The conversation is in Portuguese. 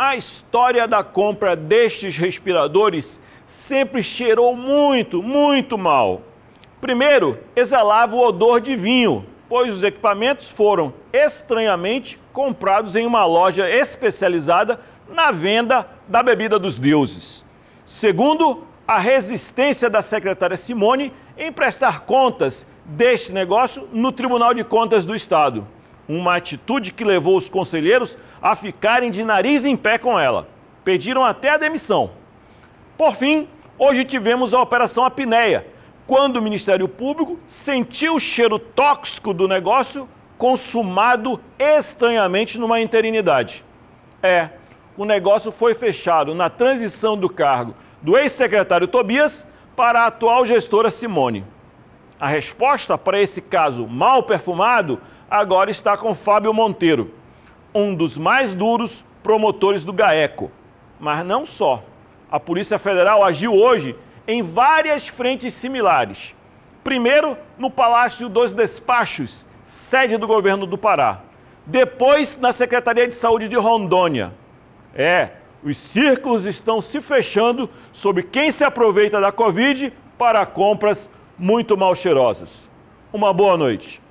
A história da compra destes respiradores sempre cheirou muito, muito mal. Primeiro, exalava o odor de vinho, pois os equipamentos foram estranhamente comprados em uma loja especializada na venda da bebida dos deuses. Segundo, a resistência da secretária Simone em prestar contas deste negócio no Tribunal de Contas do Estado uma atitude que levou os conselheiros a ficarem de nariz em pé com ela. Pediram até a demissão. Por fim, hoje tivemos a Operação Apneia, quando o Ministério Público sentiu o cheiro tóxico do negócio consumado estranhamente numa interinidade. É, o negócio foi fechado na transição do cargo do ex-secretário Tobias para a atual gestora Simone. A resposta para esse caso mal perfumado agora está com Fábio Monteiro, um dos mais duros promotores do GAECO. Mas não só. A Polícia Federal agiu hoje em várias frentes similares. Primeiro, no Palácio dos Despachos, sede do governo do Pará. Depois, na Secretaria de Saúde de Rondônia. É, os círculos estão se fechando sobre quem se aproveita da Covid para compras muito mal cheirosas. Uma boa noite.